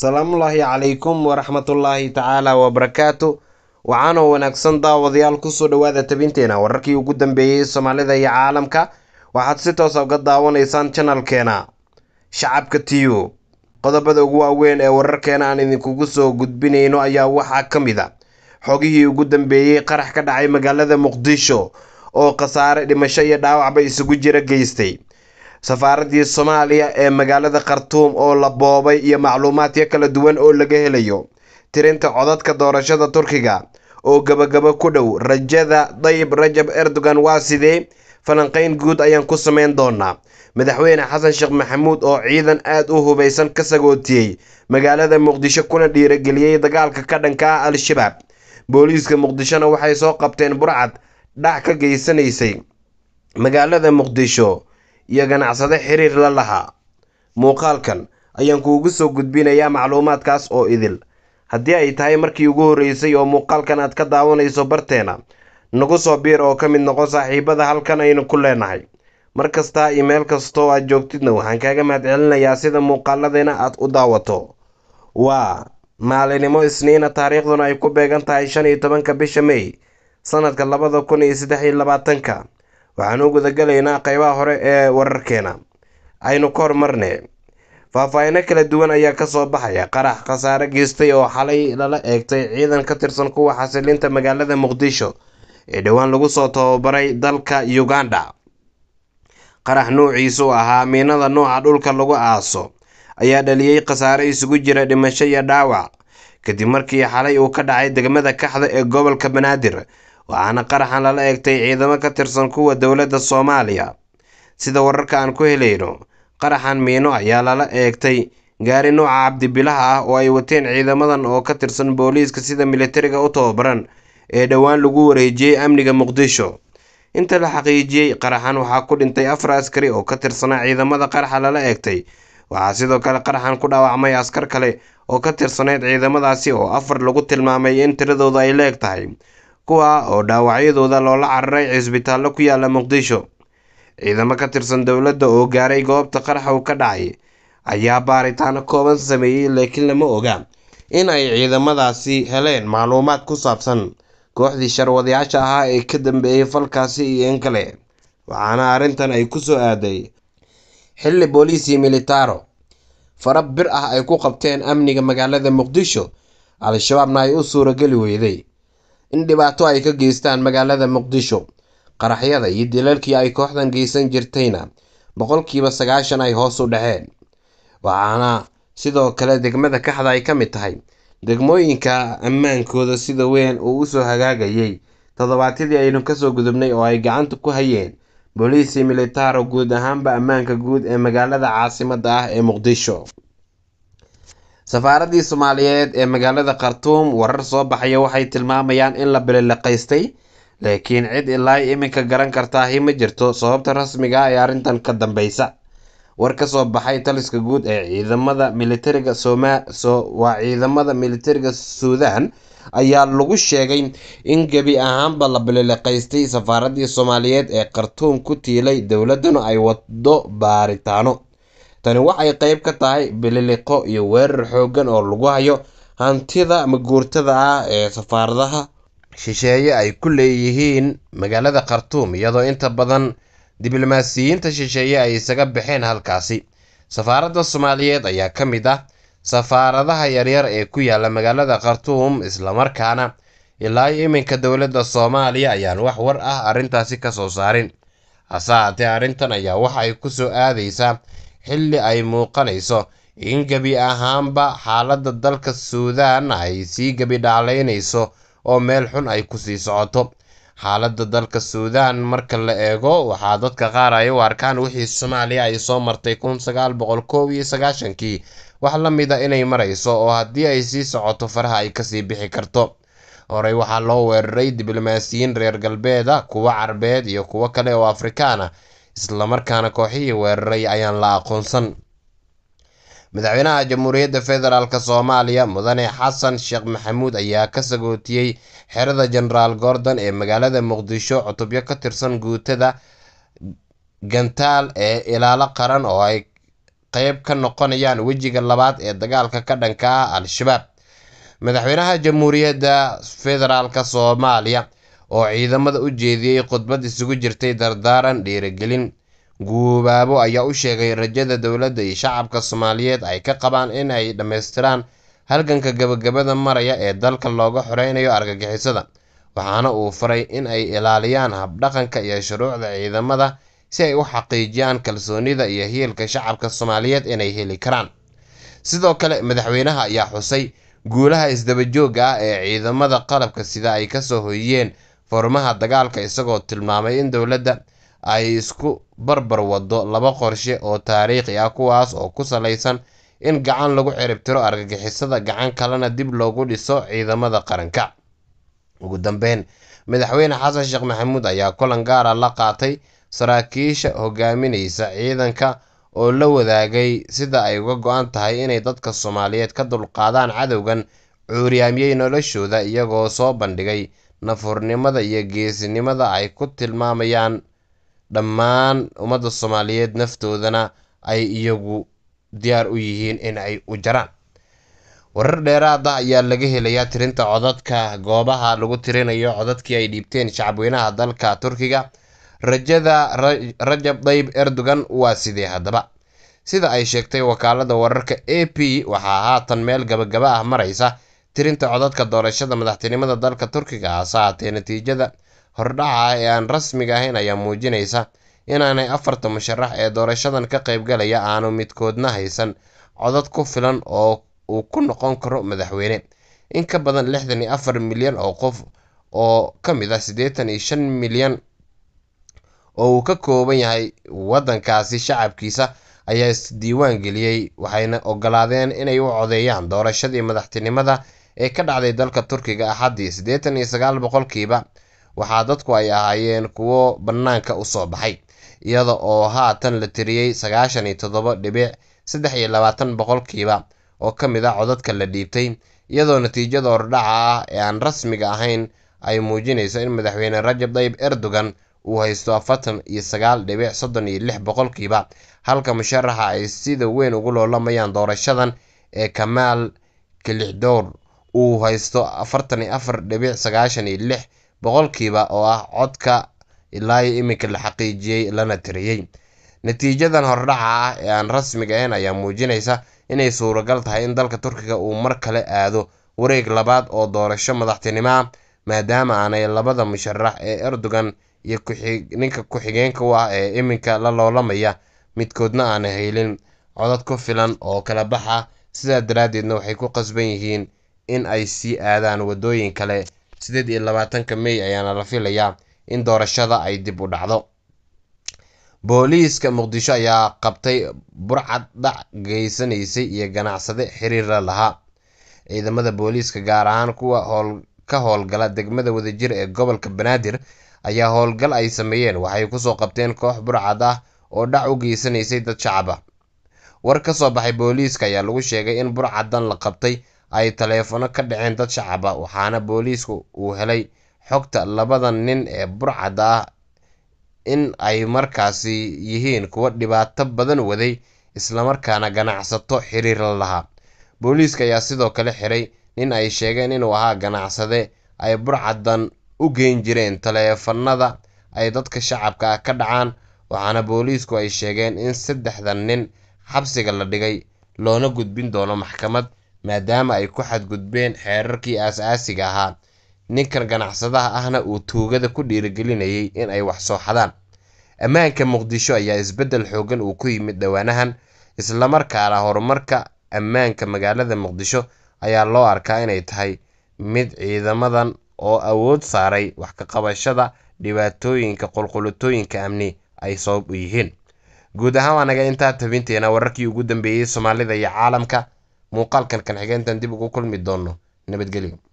salaamullaahi calaykum waraxmatullaahi tacaala wabarakaatu waxaanoo wanaagsan daawadayaal kusoo dhawaada tabinteena wararkii ugu dambeeyey soomaalida iyo caalamka waxaad si toosa ah uga daawanaysaan janalkeena shacabka tiyu qodobada ugu waaweyn ee wararkeena aan idinkugu soo gudbinayno ayaa waxaa ka mid a ah. xogihii ugu dambeeyey qarax ka dhacay magaalada muqdisho oo khasaare dhimasho iyo dhaawacba isugu jira geystay safaaraddii soomaaliya ee magaalada khartuum oo la boobay iyo macluumaadyo kala duwan oo laga helayo tirinta codadka doorashada turkiga oo gabagabo ku dhow rajada dayib rajab erdogan waa sidee falanqayn guud ayaan ku samayn doonaa madaxweyne xasan sheekh maxamuud oo ciidan aad u hubaysan ka sagootiyey magaalada muqdisho kuna dhiirageliyey dagaalka ka dhanka ah al-shabaab booliiska muqdishona waxay soo qabteen burcad dhac ka geysanaysay magaalada muqdisho iyo ganacsade xiriir la lahaa muuqaalkan ayaan kuugu soo gudbinayaa macluumaadkaas oo idil haddii ay tahay markii ugu horreysay oo muuqaalkan aad ka daawanayso barteena nagu soo biir oo ka mid noqon saaxiibada halkan aynu ku leenahay mar kastaa iyo meel kastooo aad joogtidna waxaan kaaga mahadcelinayaa sida muuqaaladeena aad u daawato waa maalinimo isniina taariikhduna ay ku beegan tahay shan iyo tobanka bisha mey sannadka labada kun iyo saddex iyo labaatanka waxaan u guda galaynaa qeybaha hore ee wararkeena aynu ka hormarne faahfaahino kala duwan ayaa ka soo baxaya qarax khasaare geystay oo xalay lala eegtay ciidan ka tirsan kuwa xasilinta magaalada muqdisho ee dhowaan lagu soo tababaray dalka uganda qarax nuuciisu ahaa miinada nooca dhulka lagu aaso ayaa dhaliyey khasaare isugu jira dhimasho iyo dhaawac kadib markii xalay uu ka dhacay degmada kaxda ee gobolka banaadir waxaana qaraxan lala eegtay ciidamo ka tirsan kuwa dowladda soomaaliya sida wararka aan ku helayno qaraxan miino ayaa lala eegtay gaari nuuca cabdibilaha ah oo ay wateen ciidamadan oo ka tirsan booliiska sida milatariga u tababaran ee dhowaan lagu wareejiyey amniga muqdisho inta la xaqiijiyey qaraxan waxaa ku dhintay afar askari oo ka tirsanaa ciidamada qaraxa lala eegtay waxaa sidoo kale qaraxan ku dhaawacmay askar kale oo ka tirsanayd ciidamadaasi oo afar lagu tilmaamay in tiradooda ay leeg tahay kuwa oo dhaawacyadooda loola cararay cisbitaallo ku yaalla muqdisho ciidamo ka tirsan dowladda oo gaaray goobta qaraxa uu ka dhacay ayaa baaritaano kooban sameeyey laakiin lama oga in ay ciidamadaasi heleen macluumaad ku saabsan kooxdii sharwadayaasha ahaa ee ka dambeeyey falkaasi iyo in kale waxaana arrintan ay ku soo aaday xilli booliisii militaaro fara bir ah ay ku qabteen amniga magaalada muqdisho al-shabaabna ay u suurageli weyday in dhibaato ay ka geystaan magaalada muqdisho qaraxyada iyo dilalkii ay kooxdan geysan jirtayna boqolkiiba sagaashan ay hoos u dhaceen waxaana sidoo kale degmada kaxda ay ka mid tahay degmooyinka ammaankooda sida weyn uu u soo hagaagayay toddobaadyadii aynu kasoo gudubnay oo ay gacanta ku hayeen booliisi militaaro guud ahaanba ammaanka guud ee magaalada caasimadda ah ee muqdisho safaaraddii soomaaliyeed ee magaalada khartuum warar soo baxaya waxay tilmaamayaan in la bililiqaystay laakiin cid ilaa iminka garan kartaahi ma jirto sababta rasmiga ah ee arrintan ka dambeysa war ka soo baxay taliska guud ee ciidamada militariga waa ciidamada militariga suudan ayaa lagu sheegay in gebi ahaanba la bilileqaystay safaaraddii soomaaliyeed ee khartuum ku tiilay dowladduna ay wado baaritaano Tani waxay qayb ka tahay bililiqo iyo weerar xooggan oo lagu hayo hantida maguurtada ah ee safaaradaha shisheeye ay ku leeyihiin magaalada khartuum iyadoo inta badan diblomaasiyiinta shisheeye ay isaga baxeen halkaasi. Safaaradda Soomaaliyeed ayaa ka mid ah safaaradaha yaryar ee ku yaalla magaalada khartuum islamarkaana ilaa iminka dowladda Soomaaliya ayaan wax war ah arrintaasi ka soo saarin. Hase haatee arrintan ayaa waxa ay ku soo aadaysaa xilli ay muuqanayso in gebi ahaanba xaaladda dalka suudaan ay sii gebi dhaalaynayso oo meel xun ay ku sii socoto xaaladda dalka suudaan marka la eego waxaa dadka qaar ay u arkaan wixii soomaaliya ay soo martay kun sagaal boqol iyo sagaashankii wax la mid a inay marayso oo haddii ay sii socoto faraha ay kasii bixi karto horey waxaa loo weeraray diblomaasiyiin reer galbeeda kuwa carbeed iyo kuwo kale oo afrikaan islamarkaana kooxihii weeraray ayaan la aqoonsan madaxweynaha jamhuuriyadda federaalk soomaaliya mudane xasan sheekh maxamuud ayaa ka sagootiyey xerada jenaraal gordon ee magaalada muqdisho cutubyo ka tirsan guutada gantaal ee ilaalo qaran oo ay qeyb ka noqonayaan wejiga labaad ee dagaalka ka dhanka ah al-shabaab madaxweynaha jamhuuriyadda federaalk soomaaliya oo ciidamada u jeediyey khudbad isugu jirtay dardaaran dhiirigelin guubaabo ayaa u sheegay rajada dowladda iyo shacabka soomaaliyeed ay ka qabaan in ay dhammaystiraan halganka gabagabada maraya ee dalka looga xoreynayo argagixisada waxaana uu faray in ay ilaaliyaan habdhaqanka iyo shuruucda ciidamada si ay u xaqiijiyaan kalsoonida iyo hiilka shacabka soomaaliyeed inay heli karaan sidoo kale madaxweynaha ayaa xusay guulaha isdabajooga ah ee ciidamada qalabka sida ay ka soo hoyiyeen furmaha dagaalka isagoo tilmaamay in dowladda ay isku barbar waddo laba qorshe oo taariikhi ah kuwaas oo ku salaysan in gacan lagu ciribtiro argagixisada gacan kalena dib loogu dhiso ciidamada qaranka ugu dambeyn madaxweyne xasan sheekh maxamuud ayaa kulan gaara ah la qaatay saraakiisha hogaaminaysa ciidanka oo la wadaagay sida ay uga go-an tahay inay dadka soomaaliyeed ka dulqaadaan cadowgan cuuryaamiyey noloshooda iyagoo soo bandhigay nafurnimada iyo geesinimada ay ku tilmaamayaan dhammaan ummadda Soomaaliyeed naftoodana ay iyagu diyaar u yihiin in ay u jaraan warar dheeraad ah ayaa laga helayaa tirinta codadka goobaha lagu tirinayo codadkii ay dhiibteen shacabweynaha dalka turkiga rajada rajab dayib erdogan waa sidee haddaba sida ay sheegtay wakaalada wararka a p waxaa haatan meel gabagaba ah maraysa Tirinta codadka doorashada madaxtinimada dalka Turkiga hase ahaatee, natiijada hordhaca ah ee aan rasmiga ahayn ayaa muujinaysa inaanay afarta musharax ee doorashadan ka qaybgalaya aanu midkoodna haysan codad ku filan oo uu ku noqon karo madaxweyne. In ka badan lixdan iyo afar milyan oo qof oo ka mid ah siddeetan iyo shan milyan oo uu ka kooban yahay waddankaasi shacabkiisa ayaa isdiiwaan geliyey waxayna ogolaadeen inay u codeeyaan doorashadii madaxtinimada ee ka dhacday dalka turkiga axaddii siddeetan iyo sagaal boqolkiiba waxaa dadku ay ahaayeen kuwo bannaanka u soo baxay iyada oo haatan la tiriyey sagaashan iyo toddoba dhibic saddex iyo labaatan boqolkiiba oo ka mid a ah codadka la dhiibtay iyadoo natiijada hordhaca ah ee aan rasmiga ahayn ay muujinayso in madaxweyne rajab tayyib erdogan uu haysto afartan iyo sagaal dhibic soddon iyo lix boqolkiiba halka musharaxa ay sida weyn ugu loolamayaan doorashadan ee kamaal kilixdowr uu haysto afartan iyo afar dhibic sagaashan iyo lix boqolkiiba oo ah codka ilaa iminka la xaqiijiyey lana tiriyey natiijadan hordhaca ah ee aan rasmiga ahayn ayaa muujinaysa inay suuragal tahay in dalka turkiga uu mar kale aado wareeg labaad oo doorasho madaxtinimaa maadaama aanay labada musharax ee erdogan iyo ninka ku-xigeenka u ah ee iminka la loolamaya midkoodna aanay haylin codad ku filan oo kala baxa sidaa daraaddeedna waxay ku qasban yihiin in ay sii aadaan waddooyin kale sideed iyo labaatanka mey ayaana la filayaa in doorashada ay dib u dhacdo booliiska muqdisho ayaa qabtay burcad dhac geysanaysay iyo ganacsade xiriirla lahaa ciidamada booliiska gaar ahaan kuwa ka howlgala degmada wadajir ee gobolka banaadir ayaa howlgal ay sameeyeen waxay kusoo qabteen koox burcad ah oo dhac u geysanaysay dad shacab ah war ka soo baxay booliiska ayaa lagu sheegay in burcaddan la qabtay ay taleefanno ka dhaceen dad shacaba waxaana booliisku uu helay xogta labada nin ee burcadda ah in ay markaasi yihiin kuwa dhibaato badan waday islamarkaana ganacsato xiriir la lahaa booliiska ayaa sidoo kale xiray nin ay sheegeen inuu ahaa ganacsade ay burcaddan u geyn jireen taleefanada ay dadka shacabka ah ka dhacaan waxaana booliisku ay sheegeen in saddexdan nin xabsiga la dhigay loona gudbin doono maxkamad maadaama ay ku xadgudbeen xeerarkii aasaasiga ahaa. Ninkan ganacsadaha ahna uu tuugada ku dhiirigelinayay in ay wax soo xadaan. Ammaanka Muqdisho ayaa isbeddel xooggan uu ku yimid dhawaanahan, islamarkaana horumarka ammaanka magaalada Muqdisho ayaa loo arkaa inay tahay mid ciidamadan oo awood saaray wax ka qabashada dhibaatooyinka qulqulatooyinka amni ay sabab u yihiin. Guud ahaan waa naga intaa tabinteena wararkii ugu dambeeyey Soomaalida iyo caalamka muuqaalkan kan xigeentan dib ugu kulmi doonno nabadgelyo